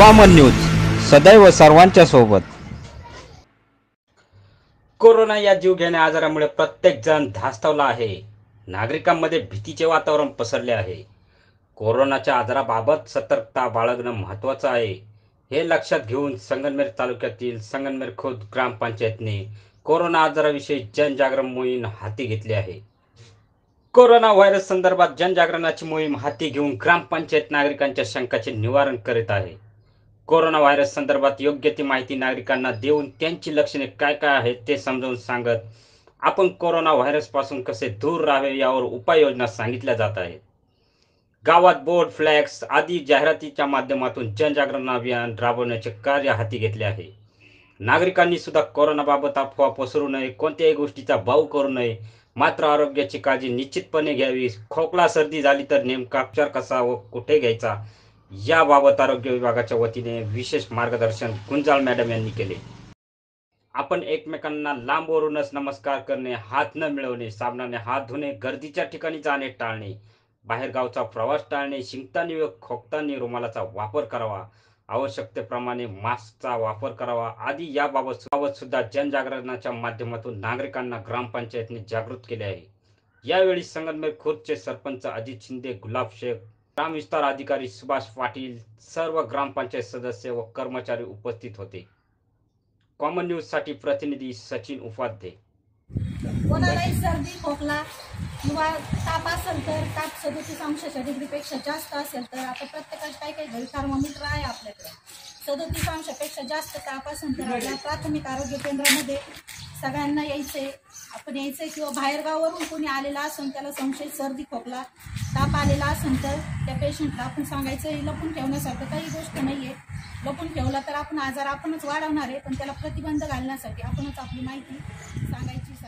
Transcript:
common news सदैव सर्वांच्या सोबत कोरोना या जीवघेण्या आजारामुळे प्रत्येक जण धास्तवला आहे नागरिकांमध्ये भीतीचे वातावरण पसरले आहे कोरोनाच्या आजाराबाबत सतर्कता बाळगणं महत्त्वाचं आहे हे लक्षात घेऊन संगनमेर तालुक्यातील संगनमेर खोद ग्रामपंचायतने कोरोना आजाराविषयी जनजागरण मोहीम हाती घेतली आहे कोरोना व्हायरस संदर्भात जनजागरणाची मोहीम हाती घेऊन ग्रामपंचायत नागरिकांच्या शंकाचे निवारण करीत आहे कोरोना व्हायरस संदर्भात योग्य ती माहिती नागरिकांना देऊन त्यांची लक्षणे काय काय आहेत ते समजावून सांगत आपण कोरोना व्हायरसपासून कसे दूर राहावे यावर उपाययोजना सांगितल्या जात आहेत गावात बोर्ड फ्लॅक्स आदी जाहिरातीच्या माध्यमातून जनजागरण अभियान राबवण्याचे कार्य हाती घेतले आहे नागरिकांनी सुद्धा कोरोनाबाबत अफवा पसरू नये कोणत्याही गोष्टीचा भाऊ करू नये मात्र आरोग्याची काळजी निश्चितपणे घ्यावी खोकला सर्दी झाली तर नेमका उपचार कसा व कुठे घ्यायचा याबाबत आरोग्य विभागाच्या वतीने विशेष मार्गदर्शन गुंजाल मॅडम यांनी केले आपण एकमेकांना लांबवरूनच नमस्कार करणे हात न मिळवणे साबणाने हात धुणे गर्दीच्या ठिकाणी जाणे टाळणे बाहेरगावचा प्रवास टाळणे शिंकताना व खोकताना रुमालाचा वापर करावा आवश्यकतेप्रमाणे मास्कचा वापर करावा आदी याबाबत बाबत सुद्धा जनजागरणाच्या माध्यमातून नागरिकांना ग्रामपंचायतने जागृत केले आहे यावेळी संगमनेर खुर्दचे सरपंच अजित शिंदे गुलाब शेख ग्राम विस्तार अधिकारी सुभाष पाटील सर्व ग्रामपंचायत सदस्य व कर्मचारी उपस्थित होते कॉमन न्यूज साठी प्रतिनिधी सचिन उपाध्ये कोणालाही सर्दी खोकला किंवा ताप असेल तर ताप सदोतीस अंशाच्या डिग्रीपेक्षा जास्त असेल तर आता प्रत्येकाचे काही काही घरी थर्मोमीटर आहे आपल्याकडे सदोतीस अंशापेक्षा जास्त ताप असेल तर आपल्या प्राथमिक आरोग्य केंद्रामध्ये सगळ्यांना यायचंय आपण यायचंय किंवा बाहेरगावावरून कोणी आलेला असून त्याला संशय सर्दी खोकला ताप आलेला असून तर त्या पेशंटला आपण सांगायचं लपून ठेवण्यासारखं काही गोष्ट नाही आहे लपून ठेवला तर आपण आजार आपणच वाढवणार आहे पण त्याला प्रतिबंध घालण्यासाठी आपणच आपली माहिती सांगायची